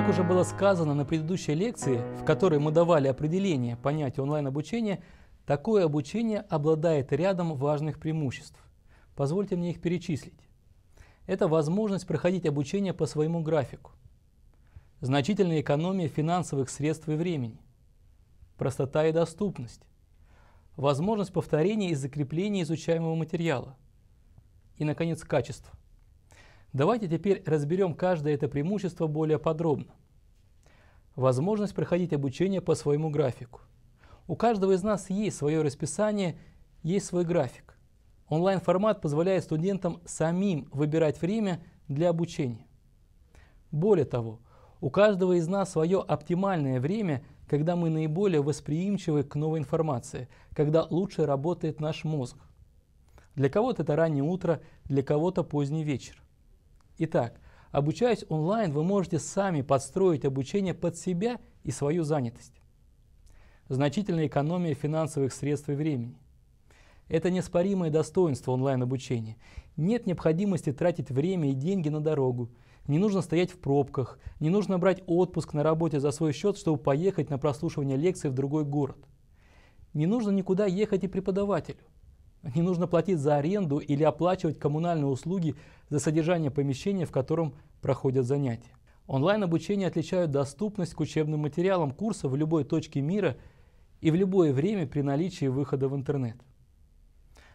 Как уже было сказано на предыдущей лекции, в которой мы давали определение понятия онлайн-обучения, такое обучение обладает рядом важных преимуществ. Позвольте мне их перечислить. Это возможность проходить обучение по своему графику. Значительная экономия финансовых средств и времени. Простота и доступность. Возможность повторения и закрепления изучаемого материала. И, наконец, качество – Давайте теперь разберем каждое это преимущество более подробно. Возможность проходить обучение по своему графику. У каждого из нас есть свое расписание, есть свой график. Онлайн-формат позволяет студентам самим выбирать время для обучения. Более того, у каждого из нас свое оптимальное время, когда мы наиболее восприимчивы к новой информации, когда лучше работает наш мозг. Для кого-то это раннее утро, для кого-то поздний вечер. Итак, обучаясь онлайн, вы можете сами подстроить обучение под себя и свою занятость. Значительная экономия финансовых средств и времени. Это неоспоримое достоинство онлайн-обучения. Нет необходимости тратить время и деньги на дорогу. Не нужно стоять в пробках, не нужно брать отпуск на работе за свой счет, чтобы поехать на прослушивание лекции в другой город. Не нужно никуда ехать и преподавателю. Не нужно платить за аренду или оплачивать коммунальные услуги за содержание помещения, в котором проходят занятия. Онлайн-обучение отличают доступность к учебным материалам курса в любой точке мира и в любое время при наличии выхода в интернет.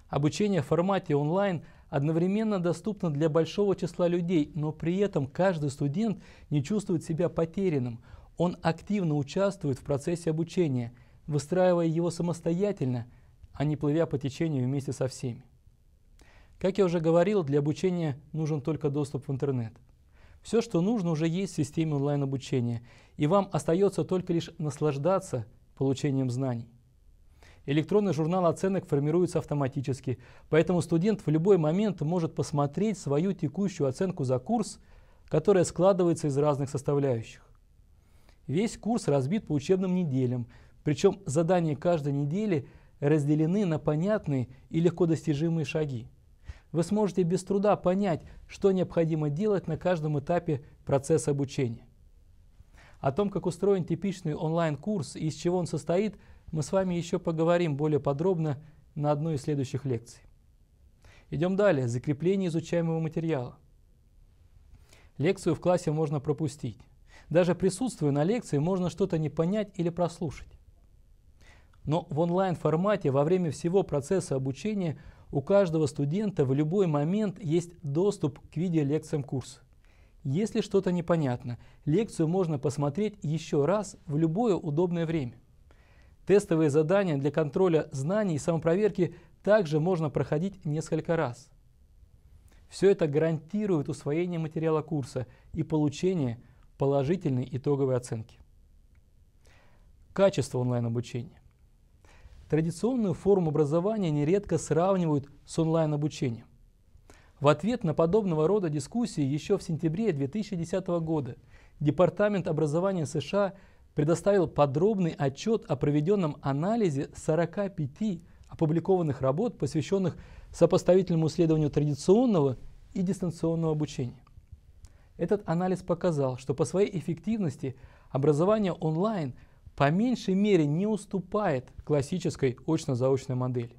Обучение в формате онлайн одновременно доступно для большого числа людей, но при этом каждый студент не чувствует себя потерянным. Он активно участвует в процессе обучения, выстраивая его самостоятельно а не плывя по течению вместе со всеми. Как я уже говорил, для обучения нужен только доступ в интернет. Все, что нужно, уже есть в системе онлайн-обучения, и вам остается только лишь наслаждаться получением знаний. Электронный журнал оценок формируется автоматически, поэтому студент в любой момент может посмотреть свою текущую оценку за курс, которая складывается из разных составляющих. Весь курс разбит по учебным неделям, причем задания каждой недели – разделены на понятные и легко достижимые шаги. Вы сможете без труда понять, что необходимо делать на каждом этапе процесса обучения. О том, как устроен типичный онлайн-курс и из чего он состоит, мы с вами еще поговорим более подробно на одной из следующих лекций. Идем далее. Закрепление изучаемого материала. Лекцию в классе можно пропустить. Даже присутствуя на лекции, можно что-то не понять или прослушать. Но в онлайн-формате во время всего процесса обучения у каждого студента в любой момент есть доступ к видеолекциям курса. Если что-то непонятно, лекцию можно посмотреть еще раз в любое удобное время. Тестовые задания для контроля знаний и самопроверки также можно проходить несколько раз. Все это гарантирует усвоение материала курса и получение положительной итоговой оценки. Качество онлайн-обучения традиционную форму образования нередко сравнивают с онлайн-обучением. В ответ на подобного рода дискуссии еще в сентябре 2010 года Департамент образования США предоставил подробный отчет о проведенном анализе 45 опубликованных работ, посвященных сопоставительному исследованию традиционного и дистанционного обучения. Этот анализ показал, что по своей эффективности образование онлайн – по меньшей мере не уступает классической очно-заочной модели.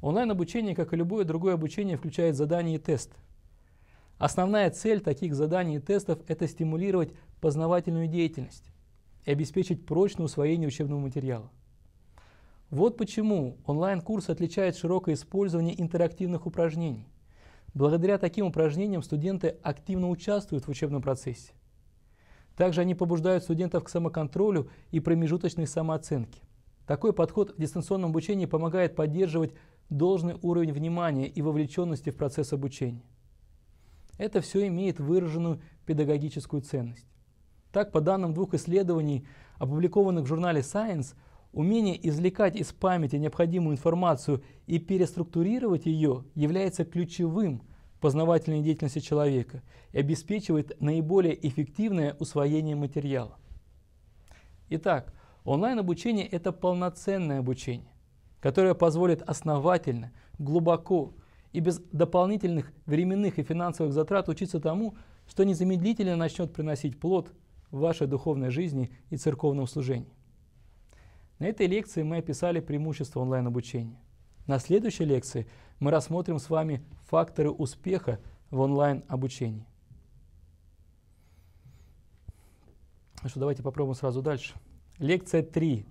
Онлайн-обучение, как и любое другое обучение, включает задания и тесты. Основная цель таких заданий и тестов – это стимулировать познавательную деятельность и обеспечить прочное усвоение учебного материала. Вот почему онлайн-курс отличает широкое использование интерактивных упражнений. Благодаря таким упражнениям студенты активно участвуют в учебном процессе. Также они побуждают студентов к самоконтролю и промежуточной самооценке. Такой подход в дистанционном обучении помогает поддерживать должный уровень внимания и вовлеченности в процесс обучения. Это все имеет выраженную педагогическую ценность. Так, по данным двух исследований, опубликованных в журнале Science, умение извлекать из памяти необходимую информацию и переструктурировать ее является ключевым – познавательной деятельности человека и обеспечивает наиболее эффективное усвоение материала. Итак, онлайн-обучение – это полноценное обучение, которое позволит основательно, глубоко и без дополнительных временных и финансовых затрат учиться тому, что незамедлительно начнет приносить плод в вашей духовной жизни и церковном служении. На этой лекции мы описали преимущества онлайн-обучения. На следующей лекции – мы рассмотрим с вами факторы успеха в онлайн-обучении. Ну что, давайте попробуем сразу дальше. Лекция 3.